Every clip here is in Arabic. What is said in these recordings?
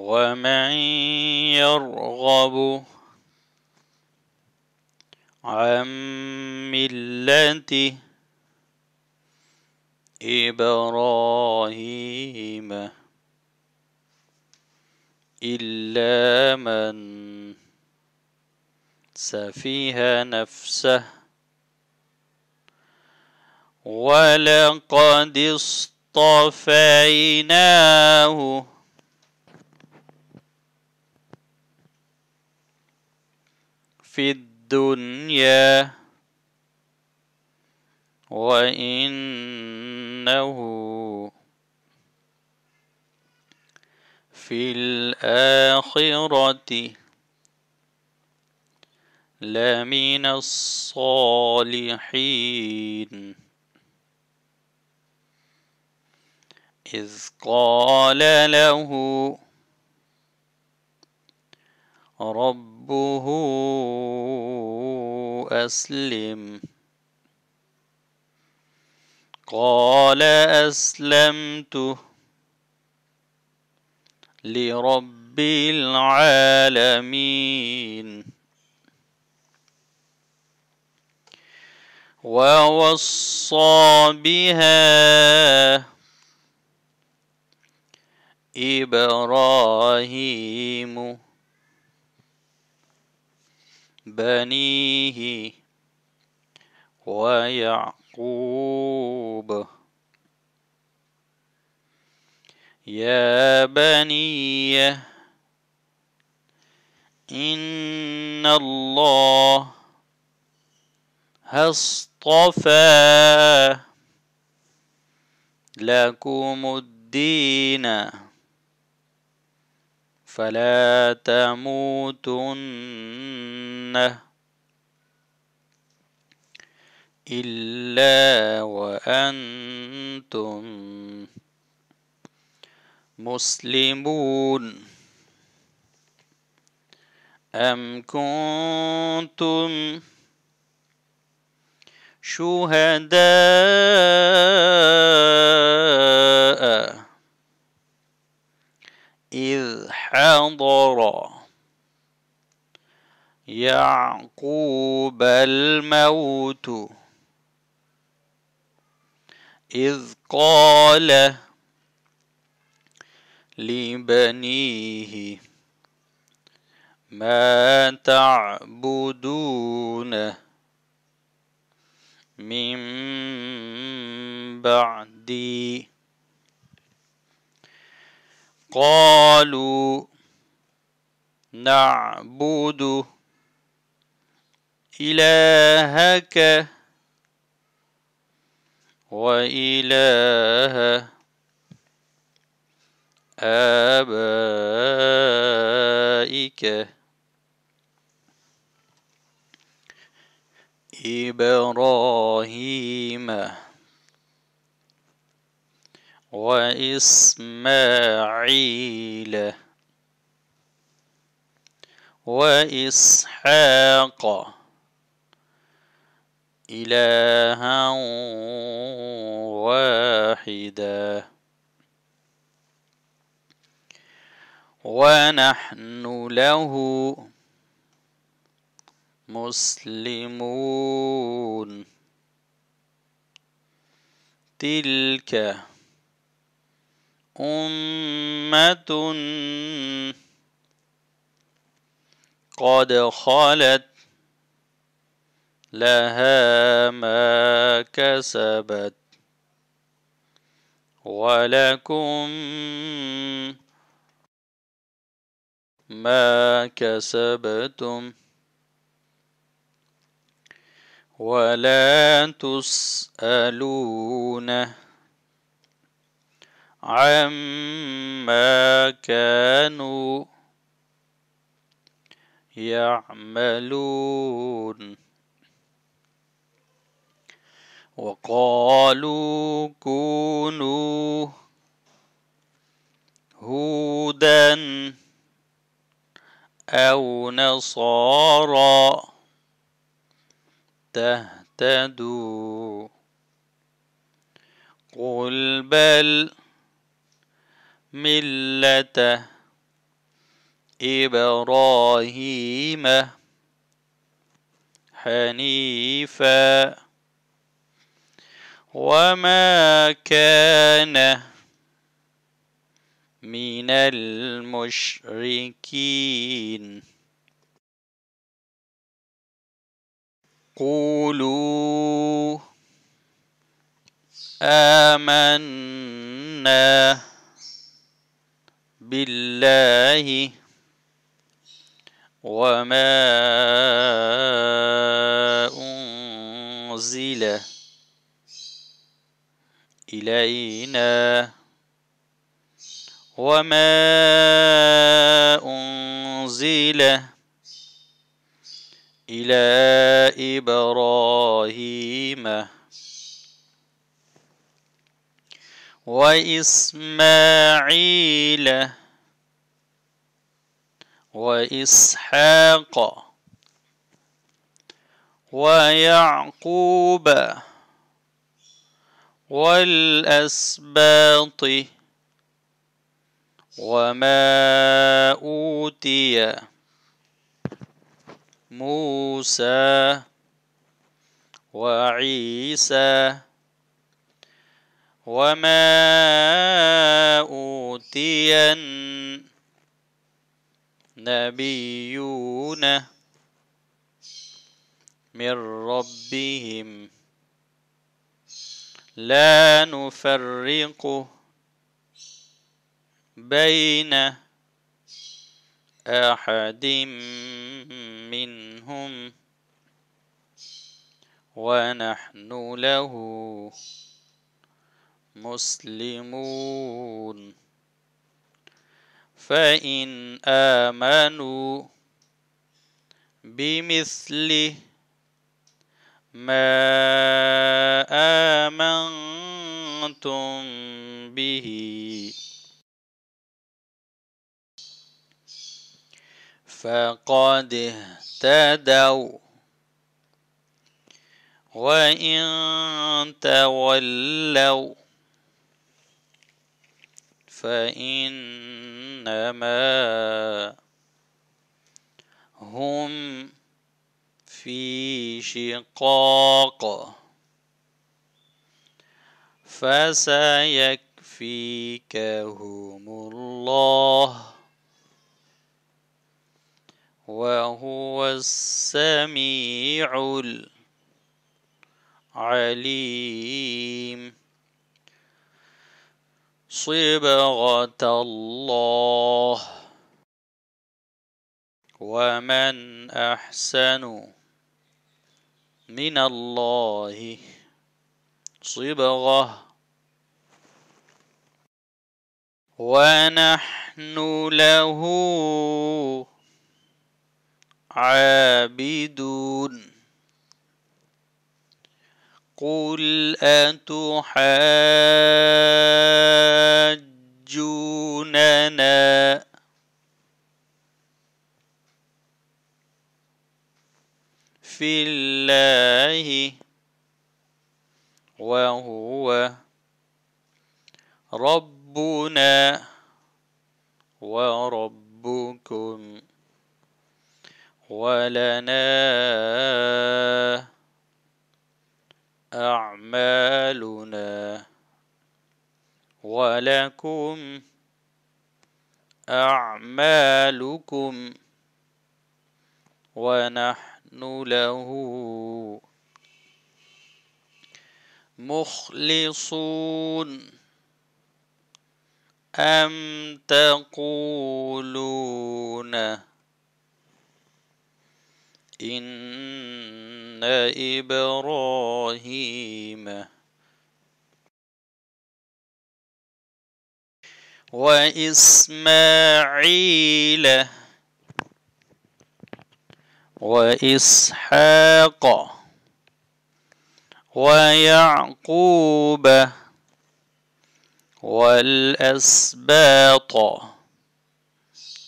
ومن يرغب عن ملة إبراهيم إلا من سفيها نفسه ولقد اصطفيناه في الدنيا وإنه في الآخرة لمن الصالحين إذ قال له ربه أسلم قال أسلمت لرب العالمين ووصى بها إبراهيم بنيه ويعقوب يا بني إن الله اصطفى لكم الدين فلا تموتن إلا وأنتم مسلمون أم كنتم شهداء إذ حضر يعقوب الموت إذ قال لبنيه ما تعبدون من بعدي قالوا نعبد إلهك وإله آبائك إبراهيم وإسماعيل وإسحاق إلها واحدا ونحن له مسلمون تلك أمة قد خلت لها ما كسبت ولكم ما كسبتم ولا تسألون عما كانوا يعملون وقالوا كونوا هودا او نصارى تهتدوا قل بل ملة إبراهيم حنيفا وما كان من المشركين قولوا آمنا بالله وما أنزل إلينا وما أنزل إلى إبراهيم وإسماعيل وإسحاق ويعقوب والأسباط وما أوتي موسى وعيسى وما أوتي النبيون من ربهم لا نفرق بين أحد منهم ونحن له مسلمون فإن آمنوا بمثل ما آمنتم به فقد اهتدوا وإن تولوا فإنما هم في شقاق فسيكفيكهم الله وهو السميع العليم صبغة الله ومن أحسن من الله صبغة ونحن له عابدون قل أتحاب في الله وهو ربنا وربكم ولنا أعمالنا ولكم أعمالكم ونحن نحن له مخلصون أم تقولون إن إبراهيم وإسماعيل وإسحاق ويعقوب والأسباط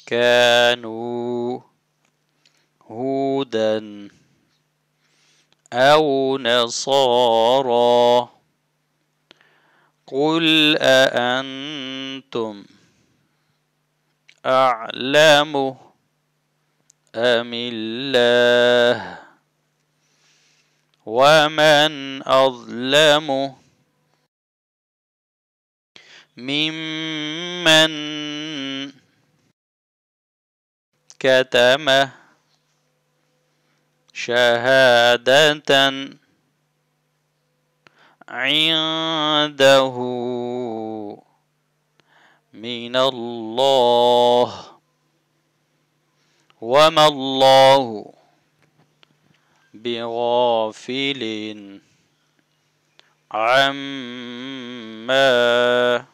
كانوا هودا أو نصارى قل أأنتم أعلم أم الله ومن أظلم ممن كتم شهادة عنده من الله وما الله بغافل عما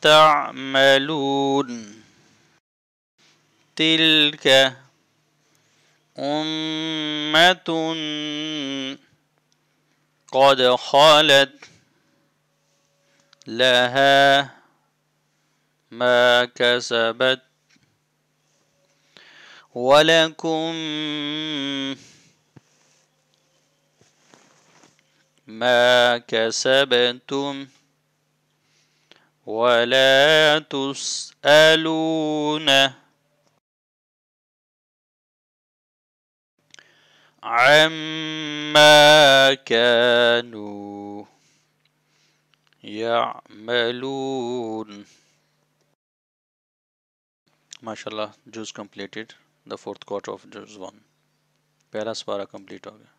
تعملون تلك أمة قد خلت لها ما كسبت ولكم ما كسبتم ولا تسألون عما كانوا Yeah, يعملون MashaAllah, just completed the fourth quarter of just 1. Pehla swara complete